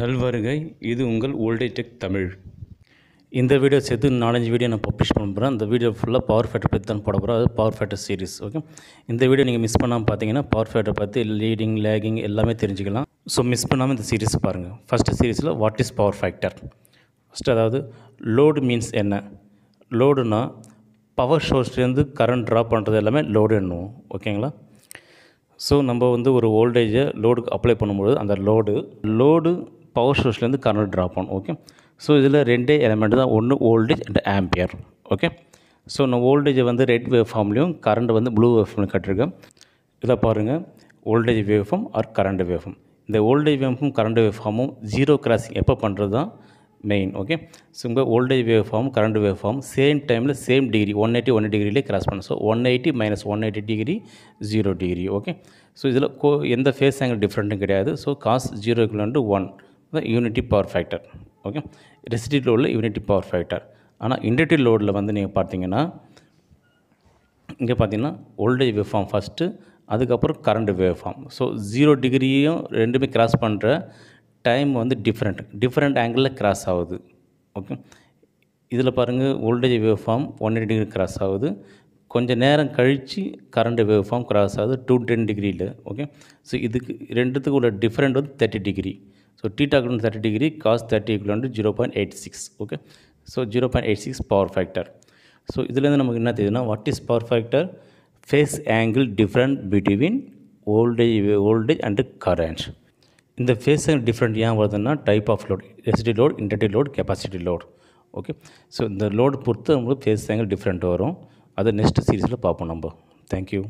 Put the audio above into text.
நல்வருகை இது உங்கள் ஓல்டேஜ் தமிழ் இந்த வீடியோ சேர்த்து நாலஞ்சு வீடியோ நான் பப்ளிஷ் பண்ண போகிறேன் அந்த வீடியோ ஃபுல்லாக பவர் ஃபேக்டர் பற்றி தான் போட போகிறோம் அது பவர் ஃபேக்டர் சீரிஸ் ஓகே இந்த வீடியோ நீங்கள் மிஸ் பண்ணாமல் பார்த்தீங்கன்னா பவர் ஃபேக்டர் பற்றி லீடிங் லேகிங் எல்லாமே தெரிஞ்சுக்கலாம் ஸோ மிஸ் பண்ணாமல் இந்த சீரிஸ் பாருங்கள் ஃபஸ்ட்டு சீரிஸில் what is power factor first அதாவது லோடு மீன்ஸ் என்ன லோடுனால் பவர் சோர்ஸ்லேருந்து கரண்ட் ட்ரா பண்ணுறது எல்லாமே லோடு எண்ணுவோம் ஓகேங்களா ஸோ நம்ம வந்து ஒரு ஓல்டேஜை லோடுக்கு அப்ளை பண்ணும்போது அந்த லோடு லோடு பவர் சோர்ஸ்லேருந்து கரண்ட் ட்ராப் பண்ணும் ஓகே ஸோ இதில் ரெண்டே எலமெண்ட் தான் ஒன்று voltage and ampere okay so நான் ஓல்டேஜ் வந்து ரெட் வேவ் ஃபார்ம்லேயும் கரண்ட் வந்து ப்ளூ வேவ் ஃபார்ம்லையும் கட்டிருக்கேன் இதை பாருங்கள் voltage wave form or current wave form இந்த voltage wave form current wave ஃபார்மும் ஜீரோ கிராசிங் எப்போ பண்ணுறது தான் மெயின் ஓகே ஸோ இங்கே voltage wave form current wave form same டைமில் same degree one eighty one டிகிரிலே கிராஸ் பண்ணும் so one eighty minus one eighty degree zero degree okay so இதில் கோ எந்த ஃபேஸ் ஆங்கிள் டிஃப்ரெண்ட்டும் கிடையாது ஸோ காஸ் ஜீரோ கிலோன்ட்டு ஒன் அதான் unity power factor okay resistive லோடில் யூனிட்டி பவர் ஃபேக்டர் ஆனால் இண்டக்டிவ் லோடில் வந்து நீங்கள் பார்த்தீங்கன்னா இங்கே பார்த்தீங்கன்னா ஓல்டேஜ் வேவ் ஃபார்ம் ஃபஸ்ட்டு அதுக்கப்புறம் current wave form so zero டிகிரியும் ரெண்டுமே கிராஸ் பண்ணுற டைம் வந்து டிஃப்ரெண்ட் டிஃப்ரெண்ட் ஆங்கிளில் கிராஸ் ஆகுது ஓகே இதில் பாருங்கள் voltage wave form one eight degree cross ஆகுது கொஞ்சம் நேரம் கழித்து கரண்ட் வேவ் ஃபார்ம் கிராஸ் ஆகுது டூ டென் டிகிரியில் ஓகே ஸோ இதுக்கு ரெண்டுத்துக்கு உள்ள டிஃப்ரெண்ட் வந்து thirty degree so thirty So theta equal to zero point eight six okay so zero point eight six power factor so இதுலேருந்து நமக்கு என்ன தெரியுதுன்னா what is power factor phase angle different between voltage voltage and current இந்த phase angle different ஏன் வருதுன்னா type of load resistive load inductive load capacitive load okay so இந்த load பொறுத்து நம்மளுக்கு ஃபேஸ் ஆங்கிள் டிஃப்ரெண்ட் வரும் அதை நெக்ஸ்ட் சீரீஸில் பார்ப்போம் நம்ம தேங்க்யூ